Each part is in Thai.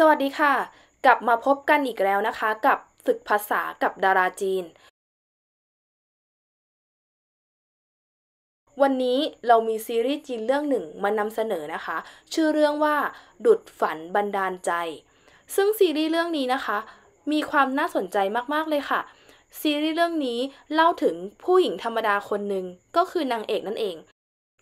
สวัสดีค่ะ กลับมาพบกันอีกแล้วนะคะกับฝึกภาษากับดาราจีน วันนี้เรามีซีรีส์จีนเรื่องหนึ่งมานำเสนอนะคะ ชื่อเรื่องว่าดุดฝันบันดาลใจ ซึ่งซีรีส์เรื่องนี้นะคะ มีความน่าสนใจมากๆเลยค่ะ ซีรีส์เรื่องนี้เล่าถึงผู้หญิงธรรมดาคนหนึ่งก็คือนางเอกนั่นเอง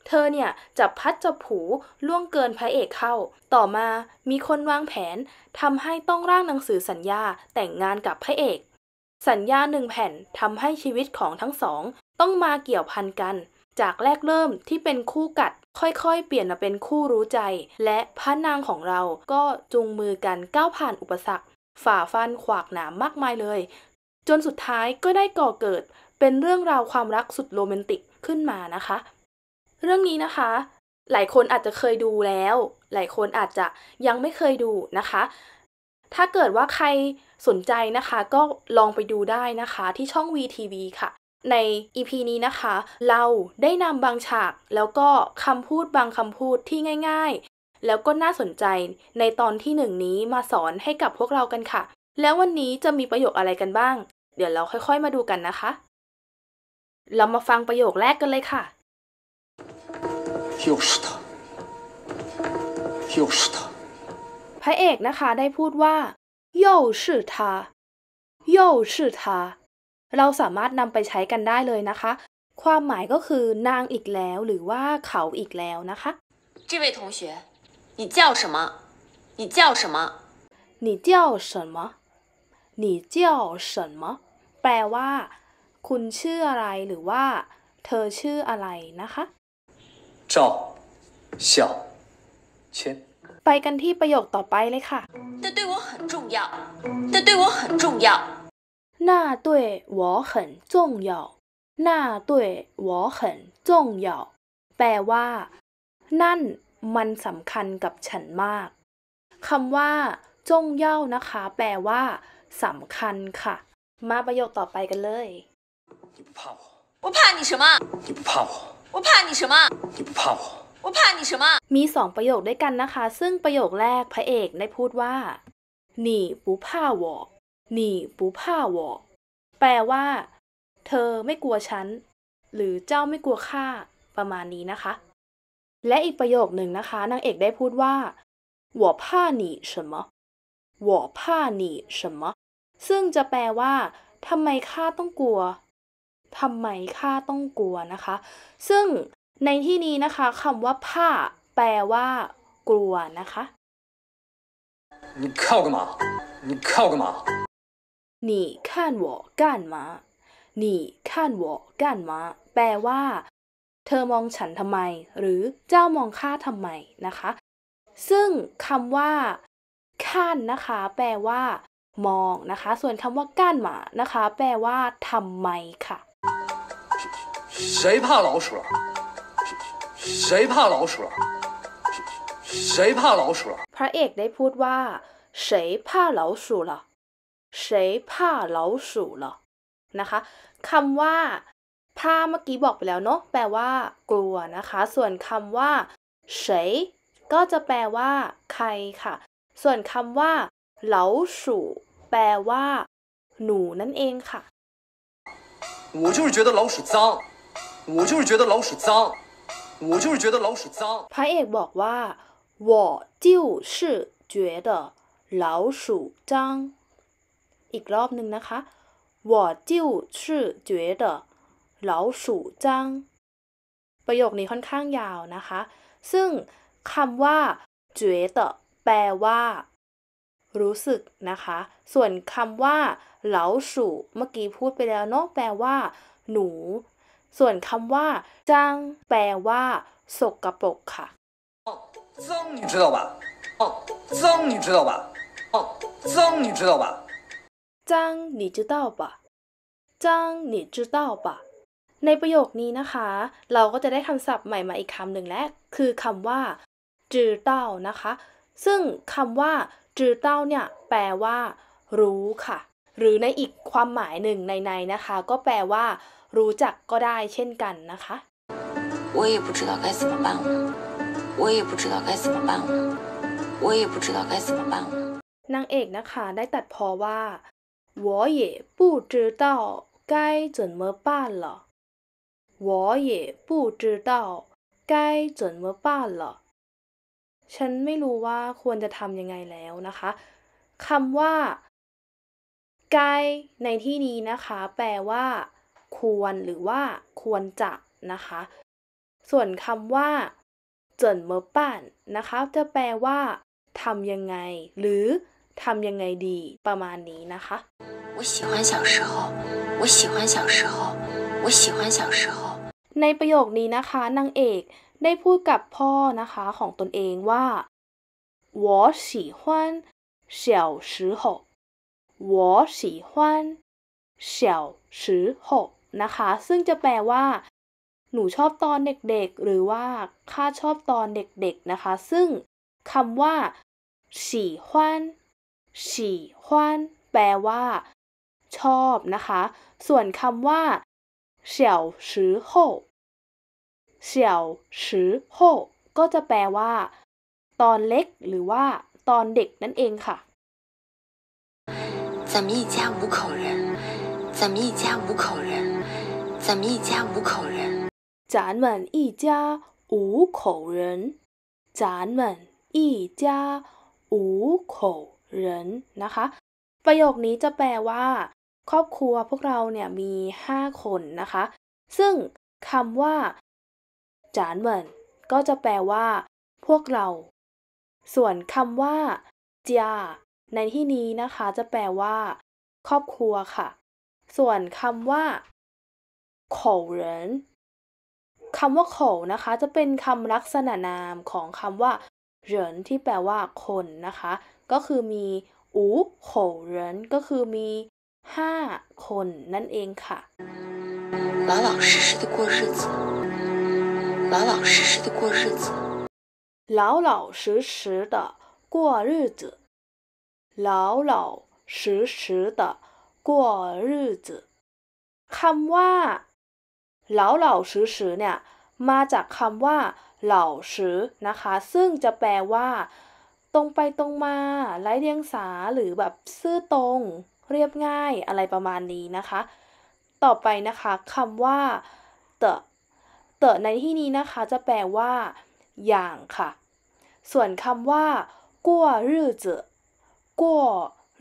เธอเนี่ย จับพัดจับผูล่วงเกินพระเอกเข้า ต่อมา มีคนวางแผนทำให้ต้องร่างหนังสือสัญญาแต่งงานกับพระเอก สัญญาหนึ่งแผ่นทำให้ชีวิตของทั้งสอง ต้องมาเกี่ยวพันกัน จากแรกเริ่มที่เป็นคู่กัด ค่อยๆ เปลี่ยนมาเป็นคู่รู้ใจ และพระนางของเราก็จูงมือกันก้าวผ่านอุปสรรค ฝ่าฟันขวากหนามมากมายเลย จนสุดท้ายก็ได้ก่อเกิดเป็นเรื่องราวความรักสุดโรแมนติกขึ้นมานะคะเรื่องนี้นะคะ หลายคนอาจจะเคยดูแล้ว หลายคนอาจจะยังไม่เคยดูนะคะ ถ้าเกิดว่าใครสนใจนะคะ ก็ลองไปดูได้นะคะ ที่ช่อง VTV ค่ะ ใน EP นี้นะคะ เราได้นำบางฉากแล้วก็คำพูดบางคำพูดที่ง่าย ๆ แล้วก็น่าสนใจในตอนที่หนึ่งนี้มาสอนให้กับพวกเรากันค่ะ แล้ววันนี้จะมีประโยคอะไรกันบ้าง เดี๋ยวเราค่อย ๆมาดูกันนะคะ เรามาฟังประโยคแรกกันเลยค่ะ就是他，就是他。พระเอกนะคะได้พูดว่า又是他又是他เราสามารถนำไปใช้กันได้เลยนะคะ ความหมายก็คือนางอีกแล้วหรือว่าเขาอีกแล้วนะคะ这位同学你叫什么你叫什么你叫什么你叫什么แปลว่าคุณชื่ออะไรหรือว่า เธอชื่ออะไรนะคะ照小千。ไปกันที่ประโยคต่อไปเลยค่ะ那对我很重要那对我很重要那对我很重要那对我很重要แปลว่า นั่นมันสำคัญกับฉันมาก คำว่าจงเย่านะคะ แปลว่าสำคัญค่ะ มาประโยคต่อไปกันเลย你不怕我我怕你什么你不怕我我怕你什么？你不怕我？我怕你什么？มีสองประโยคด้วยกันนะคะ ซึ่งประโยคแรกพระเอกได้พูดว่าหนีปู不怕าวอหนีปูาวอแปลว่า เธอไม่กลัวฉันหรือเจ้าไม่กลัวข้าประมาณนี้นะคะ และอีกประโยคหนึ่งนะคะนางเอกได้พูดว่าหวอาหนี什么หวอาหนี什么ซึ่งจะแปลว่าทำไมข้าต้องกลัวทำไมข้าต้องกลัวนะคะ ซึ่งในที่นี้นะคะคำว่า ผ้า แปลว่า กลัวนะคะ你靠干嘛你靠干嘛你看我干嘛你看我干嘛แปลว่า เธอมองฉันทำไม หรือเจ้ามองข้าทำไมนะคะ ซึ่งคำว่าข้านนะคะ แปลว่ามองนะคะ ส่วนคำว่าก้านหมานะคะ แปลว่าทำไมค่ะ谁怕老鼠？谁怕老鼠？谁怕老鼠？พระเอกได้พูดว่า谁怕老鼠了？谁怕老鼠了？นะคะคำว่าพาเมื่อกี้บอกไปแล้วเนาะแปลว่า กลัวนะคะ ส่วนคำว่าเฉยก็จะแปลว่า ใครค่ะ ส่วนคำว่าเหลาสูแปลว่า หนูนั่นเองค่ะ我就是觉得老鼠脏我就是觉得老鼠脏我就是觉得老鼠脏พระเอกบอกว่า我就是觉得老鼠脏อีกรอบหนึ่งนะคะ我就是觉得老鼠脏ประโยคนี้ค่อนข้างยาวนะคะ ซึ่งคำว่าเจตแปลว่า รู้สึกนะคะ ส่วนคำว่าเหลาสูเมื่อกี้พูดไปแล้วเนาะแปลว่า หนูส่วนคำว่าจังแปลว่าสกปรกค่ะง你知道吧哦脏你知道吧哦脏你知道吧จัง你知道吧จ้ง你知道吧ในประโยคนี้นะคะ เราก็จะได้คำศัพท์ใหม่มาอีกคำหนึ่งและคือคำว่า จือเต้านะคะ ซึ่งคำว่า จือเต้าเนี่ย แปลว่า รู้ค่ะ หรือในอีกความหมายหนึ่งในในนะคะ ก็แปลว่ารู้จักก็ได้เช่นกันนะคะ我也不知道该怎么办了我也不知道该怎么办了我也不知道该怎么办了นางเอกนะคะได้ตัดพอว่า我也不知道该怎么办了我也不知道该怎么办了ฉันไม่รู้ว่าควรจะทำยังไงแล้วนะคะ คำว่าไกในที่นี้นะคะ แปลว่าควรหรือว่า ควรจะนะคะ ส่วนคำว่าเจิ่นเมอป่าน นะคะ จะแปลว่าทำยังไง หรือทำยังไงดีประมาณนี้นะคะ我喜欢小时候我喜欢小时候我喜欢小时候ในประโยคนี้นะคะนางเอกได้พูดกับพ่อนะคะ ของตนเองว่า我喜欢小时候我喜欢小时候นะคะ ซึ่งจะแปลว่า หนูชอบตอนเด็กๆ หรือว่าข้าชอบตอนเด็กๆ นะคะ ซึ่งคำว่าฉี่ฮวนฉี่ฮวนแปลว่า ชอบนะคะ ส่วนคำว่าเฉียวชือโฮเฉียวชือโฮก็จะแปลว่า ตอนเล็ก หรือว่า ตอนเด็กนั่นเองค่ะ咱们一家五口人咱们一家五口人咱们一家五口人。咱们一家五口人。咱们一家五口人นะคะประโยคนี้จะแปลว่า ครอบครัวพวกเราเนี่ยมีห้าคนนะคะซึ่งคำว่าจานเหมินก็จะแปลว่า พวกเรา ส่วนคำว่าเจาในที่นี้นะคะจะแปลว่า ครอบครัวค่ะ ส่วนคำว่า口人คำว่าเขานะคะ จะเป็นคำลักษณะนามของคำว่าเหรินที่แปลว่า คนนะคะ ก็คือมีอูโขเหรินก็คือมีห้าคน นั่นเองค่ะ老老实实的过日子老老实实的过日子老老实实的过日子老老实实的过日子คำว่า老ล实实เหล่าื้อเนี่ยมาจากคำว่าเหล่าชื้อนะคะ ซึ่งจะแปลว่า ตรงไปตรงมาไร้เดียงสาหรือแบบซื่อตรง เรียบง่ายอะไรประมาณนี้นะคะ ต่อไปนะคะคำว่าเตะเตะในที่นี้นะคะ จะแปลว่า อย่างค่ะ ส่วนคำว่ากัวรื้อจือกัว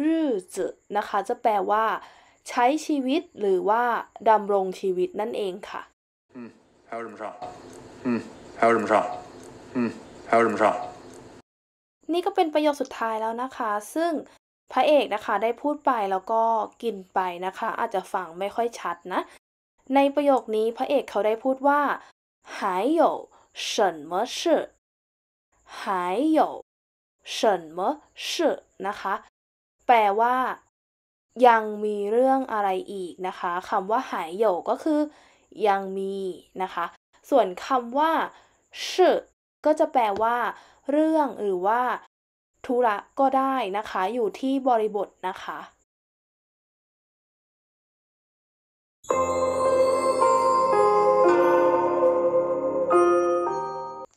รื้อจือนะคะจะแปลว่าใช้ชีวิตหรือว่าดำรงชีวิตนั่นเองค่ะ นี่ก็เป็นประโยคสุดท้ายแล้วนะคะ ซึ่งพระเอกนะคะ ได้พูดไปแล้วก็กินไปนะคะ อาจจะฟังไม่ค่อยชัดนะ ในประโยคนี้พระเอกเขาได้พูดว่า还有什么事还有什么事นะคะ แปลว่ายังมีเรื่องอะไรอีกนะคะคำว่าหายโยก็คือ ยังมีนะคะ ส่วนคำว่าชื่อก็จะแปลว่า เรื่องหรือว่า ธุระก็ได้นะคะ อยู่ที่บริบทนะคะ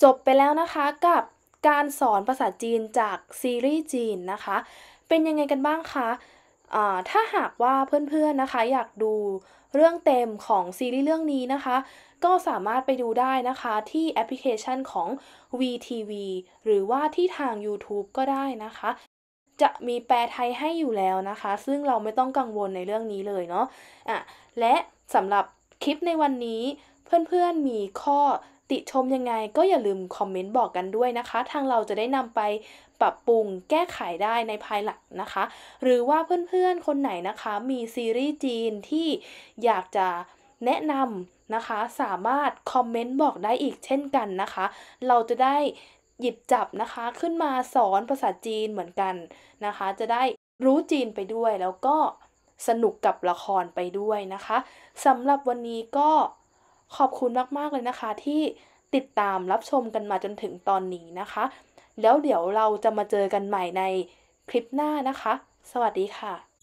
จบไปแล้วนะคะกับการสอนภาษาจีนจากซีรีส์จีนนะคะ เป็นยังไงกันบ้างคะถ้าหากว่าเพื่อนๆนะคะอยากดูเรื่องเต็มของซีรีส์เรื่องนี้นะคะ ก็สามารถไปดูได้นะคะที่แอปพลิเคชันของ VTV หรือว่าที่ทาง YouTube ก็ได้นะคะ จะมีแปลไทยให้อยู่แล้วนะคะ ซึ่งเราไม่ต้องกังวลในเรื่องนี้เลยเนาะอ่ะและสำหรับคลิปในวันนี้ เพื่อนๆมีข้อติชมยังไง ก็อย่าลืมคอมเมนต์บอกกันด้วยนะคะ ทางเราจะได้นำไปปรับปรุงแก้ไขได้ในภายหลังนะคะ หรือว่าเพื่อนๆคนไหนนะคะ มีซีรีส์จีนที่อยากจะแนะนำนะคะสามารถคอมเมนต์บอกได้อีกเช่นกันนะคะเราจะได้หยิบจับนะคะขึ้นมาสอนภาษาจีนเหมือนกันนะคะ จะได้รู้จีนไปด้วย แล้วก็สนุกกับละครไปด้วยนะคะสำหรับวันนี้ก็ขอบคุณมากๆ เลยนะคะ ที่ติดตามรับชมกันมาจนถึงตอนนี้นะคะแล้วเดี๋ยวเราจะมาเจอกันใหม่ในคลิปหน้านะคะ สวัสดีค่ะ